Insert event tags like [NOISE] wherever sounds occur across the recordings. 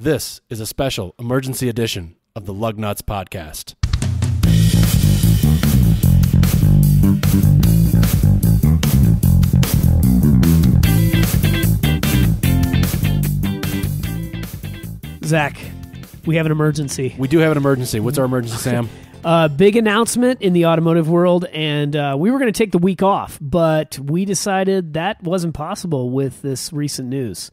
This is a special emergency edition of the Lugnuts Podcast. Zach, we have an emergency. We do have an emergency. What's our emergency, Sam? [LAUGHS] Uh, big announcement in the automotive world, and uh, we were going to take the week off, but we decided that wasn't possible with this recent news.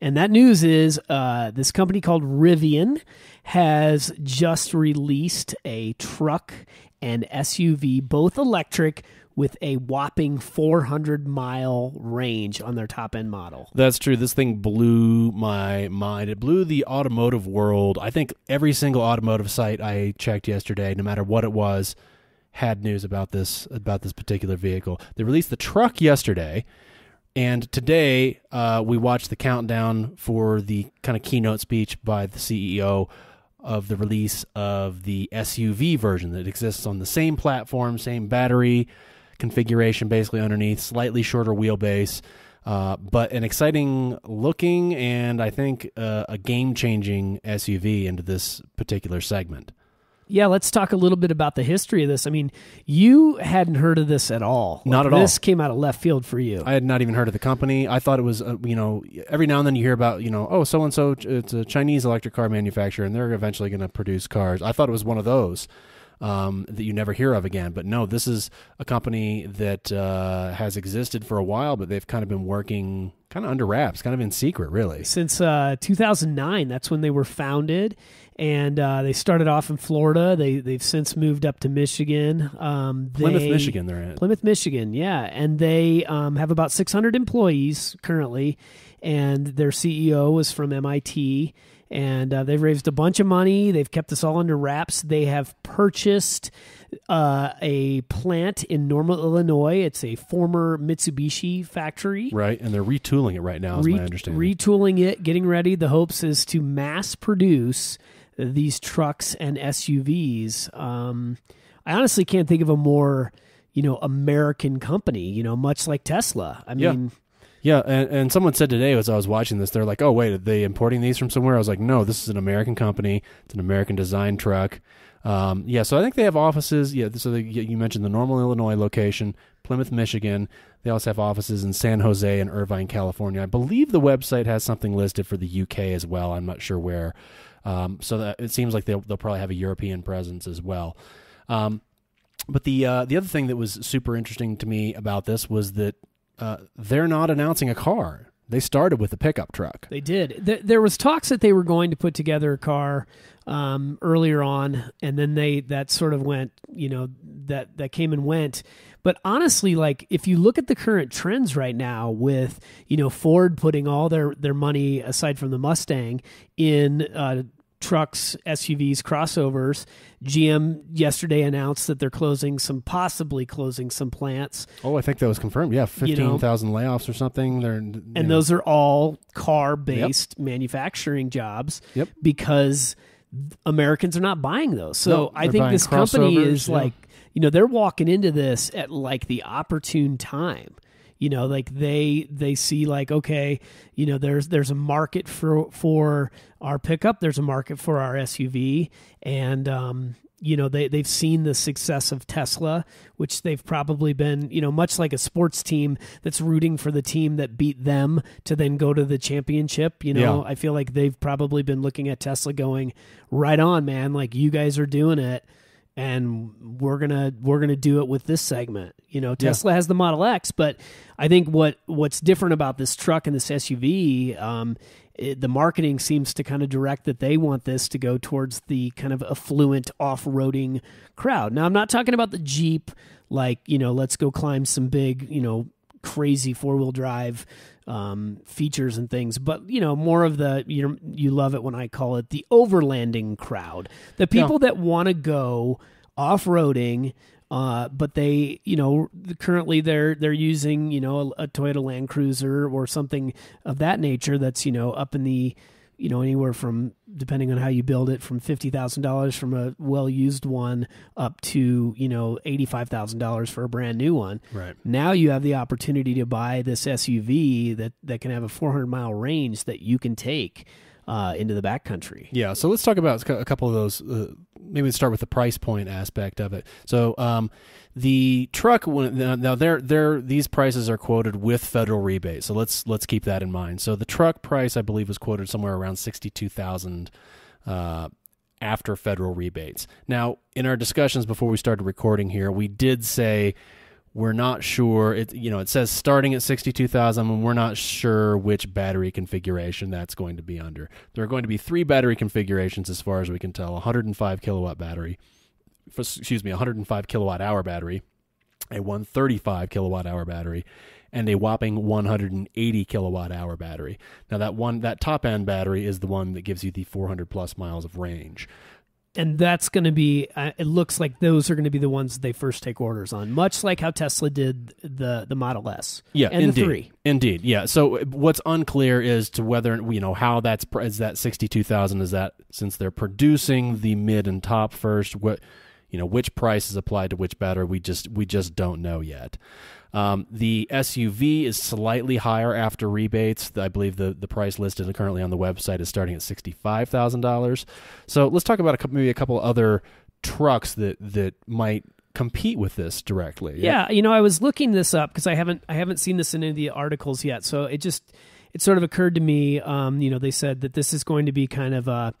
And that news is uh, this company called Rivian has just released a truck and SUV, both electric, with a whopping 400 mile range on their top end model. That's true. This thing blew my mind. It blew the automotive world. I think every single automotive site I checked yesterday, no matter what it was, had news about this about this particular vehicle. They released the truck yesterday. And today uh, we watched the countdown for the kind of keynote speech by the CEO of the release of the SUV version that exists on the same platform, same battery configuration, basically underneath, slightly shorter wheelbase. Uh, but an exciting looking and I think uh, a game changing SUV into this particular segment. Yeah, let's talk a little bit about the history of this. I mean, you hadn't heard of this at all. Not at all. This came out of left field for you. I had not even heard of the company. I thought it was, uh, you know, every now and then you hear about, you know, oh, so and so, it's a Chinese electric car manufacturer, and they're eventually going to produce cars. I thought it was one of those um, that you never hear of again. But no, this is a company that uh, has existed for a while, but they've kind of been working kind of under wraps, kind of in secret, really. Since uh, 2009, that's when they were founded, and uh, they started off in Florida. They they've since moved up to Michigan. Um, they, Plymouth, Michigan, they're at Plymouth, Michigan, yeah, and they um, have about 600 employees currently, and their CEO is from MIT and uh, they've raised a bunch of money. They've kept this all under wraps. They have purchased uh, a plant in Normal, Illinois. It's a former Mitsubishi factory. Right, and they're retooling it right now, is my understanding. Retooling it, getting ready. The hopes is to mass produce these trucks and SUVs. Um, I honestly can't think of a more you know American company. You know, much like Tesla. I yeah. mean yeah, and, and someone said today as I was watching this, they're like, "Oh wait, are they importing these from somewhere?" I was like, "No, this is an American company. It's an American design truck." Um, yeah, so I think they have offices. Yeah, so they, you mentioned the Normal, Illinois location, Plymouth, Michigan. They also have offices in San Jose and Irvine, California. I believe the website has something listed for the UK as well. I'm not sure where. Um, so that, it seems like they'll, they'll, probably have a European presence as well. Um, but the uh, the other thing that was super interesting to me about this was that uh, they're not announcing a car. They started with a pickup truck. They did. Th- there was talks that they were going to put together a car um, earlier on, and then they that sort of went, you know, that that came and went. But honestly, like if you look at the current trends right now, with you know Ford putting all their their money aside from the Mustang in uh, trucks, SUVs, crossovers. GM yesterday announced that they're closing some, possibly closing some plants. Oh, I think that was confirmed. Yeah, fifteen thousand know, layoffs or something. They're and know. those are all car based yep. manufacturing jobs. Yep. Because Americans are not buying those. So I think this company is yeah. like, you know, they're walking into this at like the opportune time you know like they they see like okay you know there's there's a market for for our pickup there's a market for our suv and um you know they they've seen the success of Tesla, which they've probably been you know much like a sports team that's rooting for the team that beat them to then go to the championship. You know, yeah. I feel like they've probably been looking at Tesla going, right on, man, like you guys are doing it and we're gonna we're gonna do it with this segment. You know, Tesla yeah. has the Model X, but I think what what's different about this truck and this SUV, um, it, eh, the marketing seems to kind of direct that they want this to go towards the kind of affluent off-roading crowd. Now, I'm not talking about the Jeep, like you know, let's go climb some big you know crazy four wheel drive um, features and things, but you know more of the you you love it when I call it the overlanding crowd, the people that want to go off roading. Uh, but they, you know, currently they're they're using you know a, a Toyota Land Cruiser or something of that nature that's you know up in the you know anywhere from depending on how you build it from fifty thousand dollars from a well used one up to you know eighty five thousand dollars for a brand new one. Right now you have the opportunity to buy this SUV that that can have a four hundred mile range that you can take uh, into the backcountry. Yeah, so let's talk about a couple of those. Uh, maybe start with the price point aspect of it. So um, the truck now they're, they're, these prices are quoted with federal rebate. So let's let's keep that in mind. So the truck price I believe was quoted somewhere around sixty two thousand. Uh, after federal rebates. Now, in our discussions before we started recording here, we did say we're not sure it you know it says starting at 62,000 and we're not sure which battery configuration that's going to be under. There are going to be three battery configurations as far as we can tell, 105 kilowatt battery, excuse me, 105 kilowatt hour battery, a 135 kilowatt hour battery, and a whopping 180 kilowatt hour battery. Now that one that top end battery is the one that gives you the 400 plus miles of range and that's going to be uh, it looks like those are going to be the ones they first take orders on much like how tesla did the the model s yeah and indeed. the three indeed yeah so uh, what's unclear is to whether you know how that's is that 62000 is that since they're producing the mid and top first what you know which price is applied to which battery we just we just don't know yet um, the SUV is slightly higher after rebates. I believe the, the price listed currently on the website is starting at $65,000. So let's talk about a, maybe a couple other trucks that, that might compete with this directly. Yeah, yeah you know, I was looking this up because I haven't I haven't seen this in any of the articles yet. So it just it sort of occurred to me, um, you know, they said that this is going to be kind of a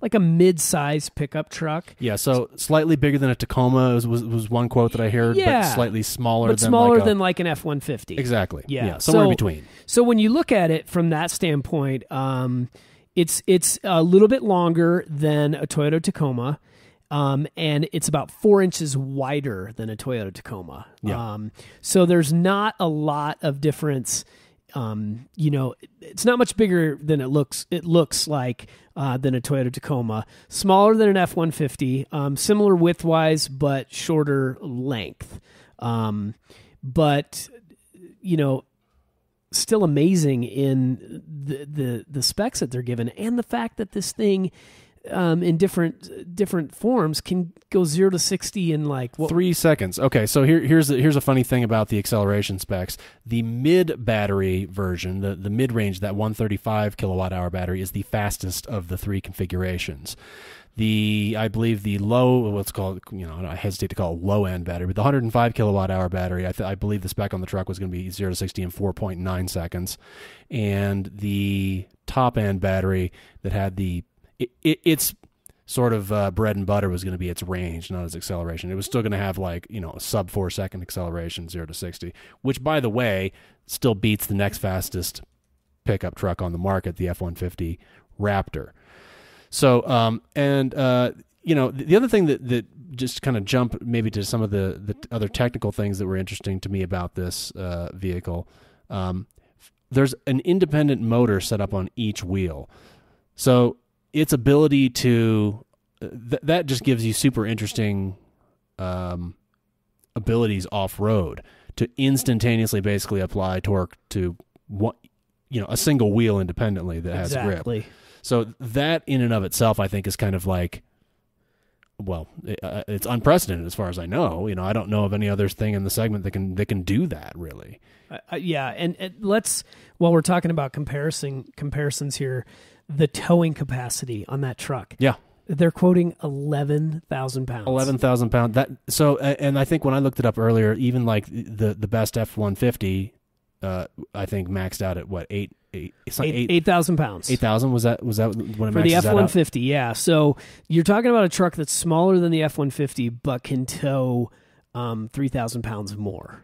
like a mid-sized pickup truck. Yeah, so slightly bigger than a Tacoma was was, was one quote that I heard, yeah. but slightly smaller but than smaller like a, than like an F one fifty. Exactly. Yeah, yeah somewhere so, in between. So when you look at it from that standpoint, um, it's it's a little bit longer than a Toyota Tacoma. Um, and it's about four inches wider than a Toyota Tacoma. Yeah. Um, so there's not a lot of difference um, you know, it's not much bigger than it looks. It looks like uh, than a Toyota Tacoma, smaller than an F one fifty, um, similar width wise, but shorter length. Um, but you know, still amazing in the, the the specs that they're given, and the fact that this thing um, in different different forms can go zero to sixty in like three seconds. Okay, so here, here's a, here's a funny thing about the acceleration specs. The mid battery version, the the mid range, that 135 kilowatt hour battery, is the fastest of the three configurations. The I believe the low, what's called, you know, I hesitate to call it low end battery, but the 105 kilowatt hour battery, I, th- I believe the spec on the truck was going to be zero to sixty in 4.9 seconds, and the top end battery that had the it, it, it's sort of uh, bread and butter was going to be its range, not its acceleration. It was still going to have like you know sub four second acceleration, zero to sixty, which by the way still beats the next fastest pickup truck on the market, the F one fifty Raptor. So um, and uh, you know the, the other thing that that just kind of jump maybe to some of the the other technical things that were interesting to me about this uh, vehicle. Um, there's an independent motor set up on each wheel. So its ability to th- that just gives you super interesting um, abilities off road to instantaneously basically apply torque to what you know a single wheel independently that has exactly. grip. So that in and of itself, I think, is kind of like well, it, uh, it's unprecedented as far as I know. You know, I don't know of any other thing in the segment that can that can do that really. Uh, yeah, and, and, let's while we're talking about comparison comparisons here, the towing capacity on that truck. Yeah. They're quoting eleven thousand pounds. Eleven thousand pound. That so, and I think when I looked it up earlier, even like the the best F one fifty, uh, I think maxed out at what eight eight it's like pounds. Eight thousand was that was that when it for the F one fifty? Yeah. So you're talking about a truck that's smaller than the F one fifty, but can tow um, three thousand pounds more.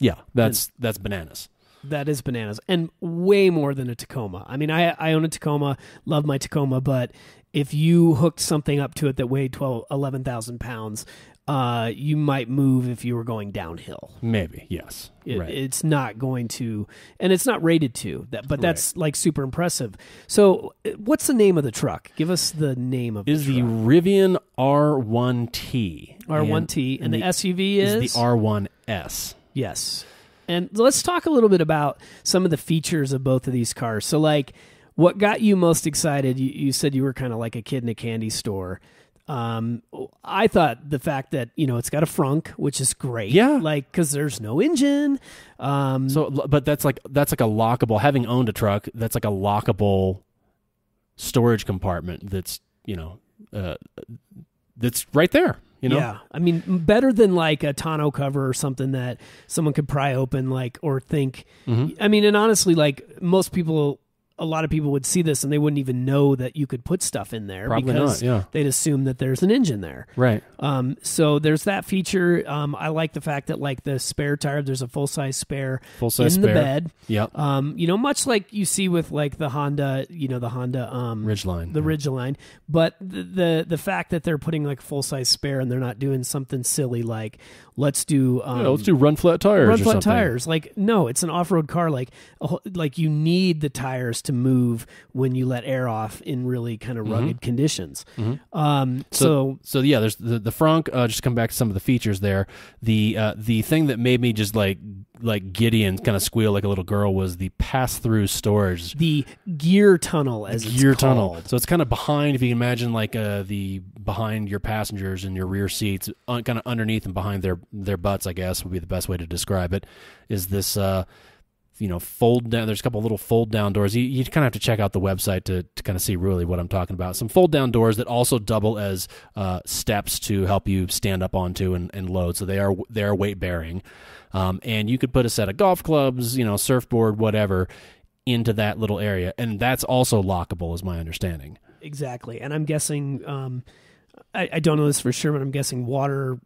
Yeah, that's and, that's bananas that is bananas and way more than a Tacoma. I mean, I, I own a Tacoma, love my Tacoma, but if you hooked something up to it that weighed 12, 11,000 pounds, uh, you might move if you were going downhill. Maybe, yes. It, right. It's not going to, and it's not rated to, that, but that's right. like super impressive. So, uh, what's the name of the truck? Give us the name of is the, the Rivian R1T. R1T, and, and the, the, SUV is? is the R1S. Yes. And let's talk a little bit about some of the features of both of these cars. So, like, what got you most excited? You, you said you were kind of like a kid in a candy store. Um, I thought the fact that you know it's got a frunk, which is great. Yeah, like because there's no engine. Um, so, but that's like that's like a lockable. Having owned a truck, that's like a lockable storage compartment. That's you know, uh, that's right there. You know? Yeah, I mean, better than like a tonneau cover or something that someone could pry open, like or think. Mm-hmm. I mean, and honestly, like most people a lot of people would see this and they wouldn't even know that you could put stuff in there Probably because not, yeah. they'd assume that there's an engine there. Right. Um, so there's that feature. Um, I like the fact that like the spare tire, there's a full size spare full size in spare. the bed. Yep. Um, you know, much like you see with like the Honda, you know, the Honda um, Ridgeline, the yeah. Ridgeline. But the, the the fact that they're putting like full size spare and they're not doing something silly like let's do um, yeah, let's um, do run flat tires run flat tires like no it's an off-road car like like you need the tires to move when you let air off in really kind of mm-hmm. rugged mm-hmm. conditions mm-hmm. Um, so, so, so yeah there's the, the franc uh, just come back to some of the features there the uh, the thing that made me just like like Gideon kind of squeal like a little girl was the pass through storage, the gear tunnel as gear tunnel. So it's kind of behind, if you imagine, like uh, the behind your passengers and your rear seats, un- kind of underneath and behind their their butts. I guess would be the best way to describe it. Is this uh, you know fold down? There's a couple little fold down doors. You, you kind of have to check out the website to, to kind of see really what I'm talking about. Some fold down doors that also double as uh, steps to help you stand up onto and, and load. So they are they are weight bearing. Um, and you could put a set of golf clubs, you know, surfboard, whatever, into that little area. And that's also lockable, is my understanding. Exactly. And I'm guessing, um, I, I don't know this for sure, but I'm guessing water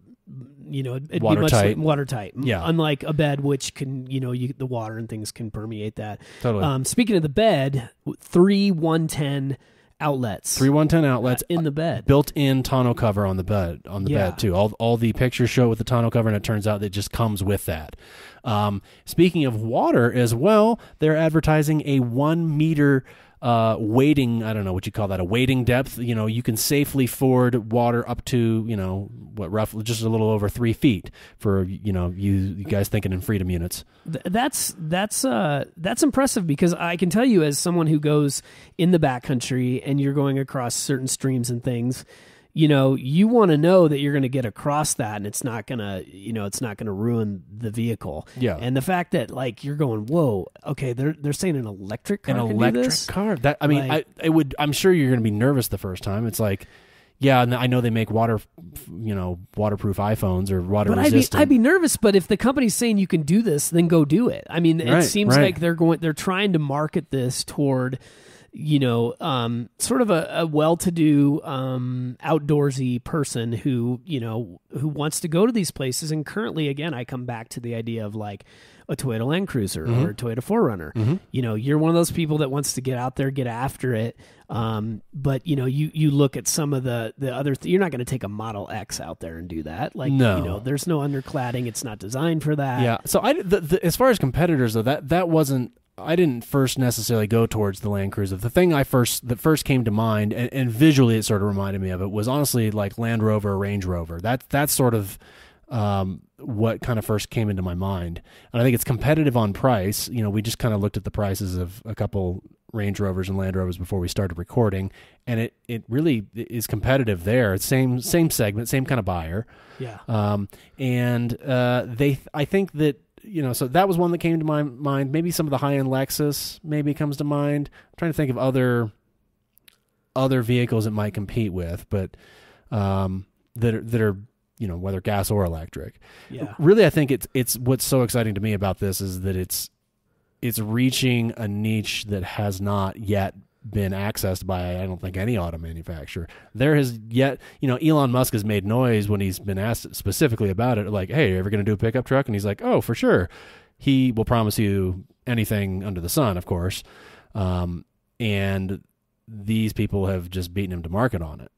you know, it'd be much like watertight. Yeah. Unlike a bed, which can, you know, you, the water and things can permeate that. Totally. Um, speaking of the bed, three 110 outlets. Three one ten outlets in the bed. Built in tonneau cover on the bed on the yeah. bed too. All all the pictures show it with the tonneau cover, and it turns out that it just comes with that. Um, speaking of water as well, they're advertising a one meter uh, wading, I don't know what you call that, a wading depth. You know, you can safely ford water up to, you know, what roughly just a little over three feet for, you know, you, you guys thinking in freedom units. That's, that's, uh, that's impressive because I can tell you as someone who goes in the backcountry and you're going across certain streams and things, you know, you want to know that you're going to get across that and it's not going to, you know, it's not going to ruin the vehicle. Yeah. And the fact that like you're going, whoa, okay, they're they're saying an electric car, an electric car. That I mean, like, I it would. I'm sure you're going to be nervous the first time. It's like, yeah, I know they make water, you know, waterproof iPhones or water but resistant. I'd be, I'd be nervous, but if the company's saying you can do this, then go do it. I mean, right, it seems right. like they're going, they're trying to market this toward you know, um, sort of a, a well-to-do um, outdoorsy person who you know who wants to go to these places. And currently, again, I come back to the idea of like a Toyota Land Cruiser mm-hmm. or a Toyota 4Runner. Mm-hmm. You know, you're one of those people that wants to get out there, get after it. Um, but you know, you you look at some of the the other. Th- you're not going to take a Model X out there and do that. Like, no. you know, there's no undercladding. It's not designed for that. Yeah. So I, the, the, as far as competitors though, that that wasn't I didn't first necessarily go towards the Land Cruiser. The thing I first that first came to mind, and, and visually it sort of reminded me of it, was honestly like Land Rover or Range Rover. That that's sort of um, what kind of first came into my mind. And I think it's competitive on price. You know, we just kind of looked at the prices of a couple Range Rovers and Land Rovers before we started recording, and it it really is competitive there. same same segment, same kind of buyer. Yeah. Um, and uh, they, I think that you know, so that was one that came to my mind. Maybe some of the high end Lexus maybe comes to mind. I'm trying to think of other other vehicles it might compete with, but um, that are, that are you know whether gas or electric. Yeah. Really, I think it's it's what's so exciting to me about this is that it's it's reaching a niche that has not yet been accessed by I don't think any auto manufacturer. There has yet, you know, Elon Musk has made noise when he's been asked specifically about it, like, "Hey, are you ever going to do a pickup truck?" And he's like, "Oh, for sure." He will promise you anything under the sun, of course. Um, and these people have just beaten him to market on it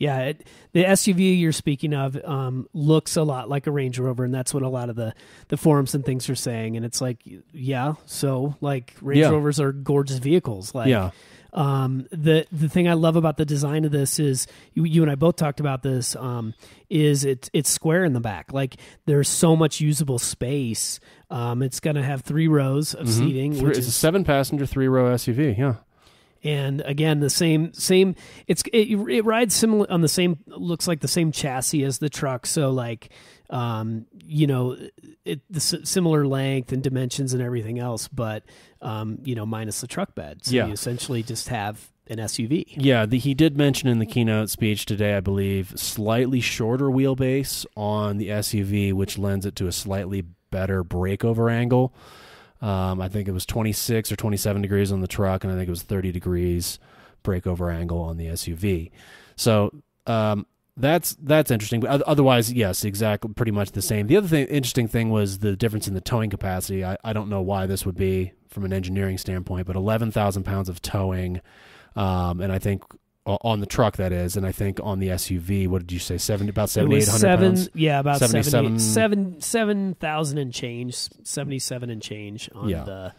yeah, it, the SUV you're speaking of um, looks a lot like a Range Rover, and that's what a lot of the the forums and things are saying. And it's like, yeah, so like Range yeah. Rovers are gorgeous vehicles. Like, yeah. Um, the the thing I love about the design of this is you, you and I both talked about this. Um, is it's it's square in the back. Like there's so much usable space. Um, it's gonna have three rows of mm-hmm. seating. Three, it's is, a seven passenger, three row SUV. Yeah, and again the same same it's it, it rides similar on the same looks like the same chassis as the truck so like um you know it the similar length and dimensions and everything else but um you know minus the truck bed so yeah. you essentially just have an SUV. Yeah, the, he did mention in the keynote speech today, I believe, slightly shorter wheelbase on the SUV, which lends it to a slightly better breakover angle. Um, I think it was 26 or 27 degrees on the truck, and I think it was 30 degrees breakover angle on the SUV. So um, that's that's interesting. But otherwise, yes, exactly, pretty much the same. The other thing, interesting thing was the difference in the towing capacity. I, I don't know why this would be from an engineering standpoint, but 11,000 pounds of towing, um, and I think on the truck that is and i think on the suv what did you say 70 about 7800 pounds yeah about 77 7 and change 77 and change on yeah. the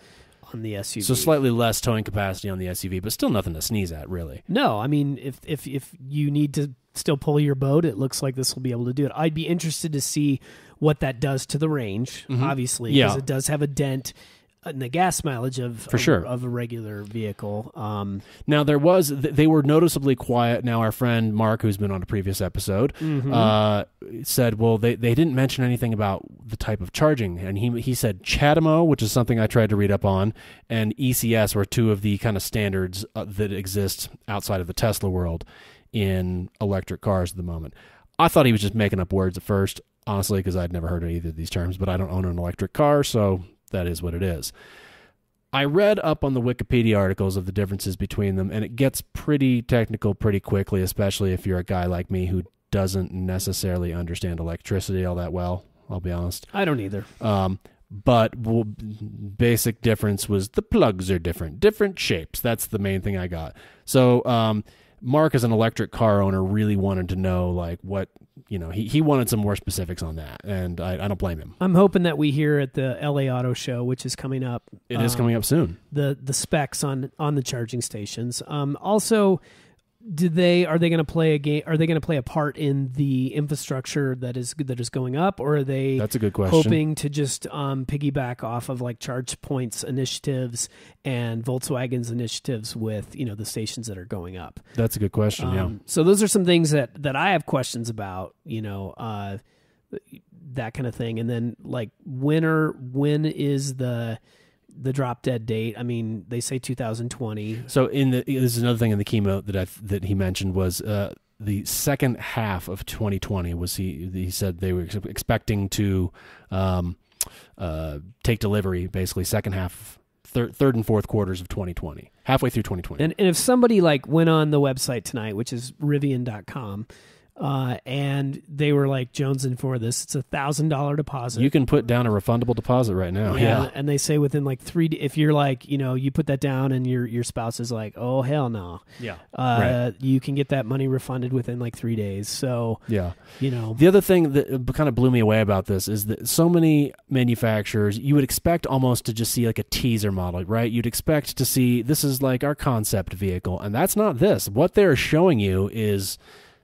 on the suv so slightly less towing capacity on the suv but still nothing to sneeze at really no i mean if if if you need to still pull your boat it looks like this will be able to do it i'd be interested to see what that does to the range mm-hmm. obviously because yeah. it does have a dent uh, the gas mileage of for of, sure of a regular vehicle. Um, now there was they were noticeably quiet. Now our friend Mark, who's been on a previous episode, mm-hmm. uh, said, "Well, they, they didn't mention anything about the type of charging." And he he said Chatamo, which is something I tried to read up on, and ECS were two of the kind of standards uh, that exist outside of the Tesla world in electric cars at the moment. I thought he was just making up words at first honestly, because I'd never heard of either of these terms, but I don't own an electric car, so that is what it is. I read up on the Wikipedia articles of the differences between them, and it gets pretty technical pretty quickly, especially if you're a guy like me who doesn't necessarily understand electricity all that well. I'll be honest. I don't either. Um, but basic difference was the plugs are different, different shapes. That's the main thing I got. So um, Mark, as an electric car owner, really wanted to know like what you know. He he wanted some more specifics on that, and I, I don't blame him. I'm hoping that we hear at the LA Auto Show, which is coming up. It um, is coming um, up soon. The the specs on on the charging stations. Um, also, do they are they going to play a game are they going to play a part in the infrastructure that is that is going up or are they that's a good question hoping to just um, piggyback off of like charge points initiatives and volkswagen's initiatives with you know the stations that are going up that's a good question um, yeah so those are some things that that i have questions about you know uh, that kind of thing and then like when are when is the the drop dead date. I mean, they say 2020. So in the this is another thing in the keynote that I that he mentioned was uh, the second half of 2020 was he he said they were expecting to um, uh, take delivery basically second half third third and fourth quarters of 2020 halfway through 2020 and, and if somebody like went on the website tonight which is rivian.com uh, and they were like jonesing for this. It's a thousand dollar deposit. You can put down a refundable deposit right now. Yeah, yeah, and they say within like three. If you're like, you know, you put that down, and your your spouse is like, "Oh hell no," yeah, uh, right. you can get that money refunded within like three days. So yeah, you know, the other thing that uh, kind of blew me away about this is that so many manufacturers, you would expect almost to just see like a teaser model, right? You'd expect to see this is like our concept vehicle, and that's not this. What they're showing you is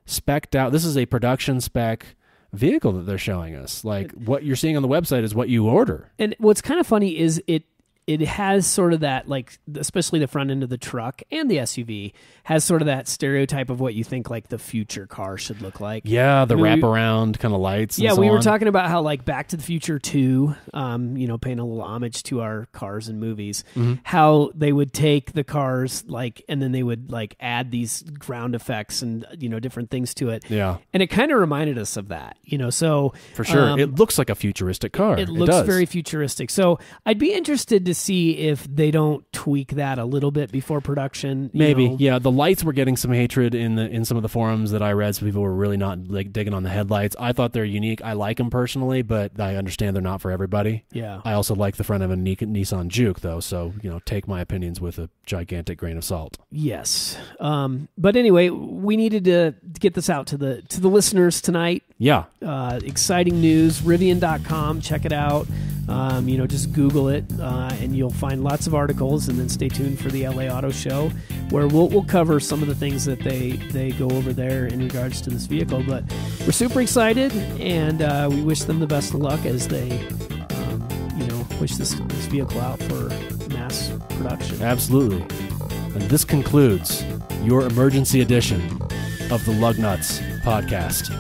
specked out. This is a production spec vehicle that they're showing us. Like what you're seeing on the website is what you order. And what's kind of funny is it it has sort of that like especially the front end of the truck and the SUV has sort of that stereotype of what you think like the future car should look like. Yeah, the I mean, wraparound kind of lights. Yeah, so we were on. talking about how like Back to the Future Two, um, you know, paying a little homage to our cars and movies, mm-hmm. how they would take the cars like and then they would like add these ground effects and you know different things to it. Yeah, and it kind of reminded us of that, you know. So for sure, um, it looks like a futuristic car. It, it looks it very futuristic. So I'd be interested to see if they don't tweak that a little bit before production. Maybe, know. yeah. The lights were getting some hatred in the in some of the forums that I read. So people were really not like digging on the headlights. I thought they're unique. I like them personally, but I understand they're not for everybody. Yeah. I also like the front of a Nissan Juke though, so you know, take my opinions with a gigantic grain of salt. Yes. Um, but anyway, we needed to get this out to the to the listeners tonight. Yeah. Uh, exciting news. Rivian.com. Check it out. Um, you know, just Google it, uh, and you'll find lots of articles. And then stay tuned for the LA Auto Show, where we'll, we'll cover some of the things that they they go over there in regards to this vehicle. But we're super excited, and uh, we wish them the best of luck as they, um, you know, wish this this vehicle out for mass production. Absolutely. And this concludes your emergency edition of the Lug Nuts podcast.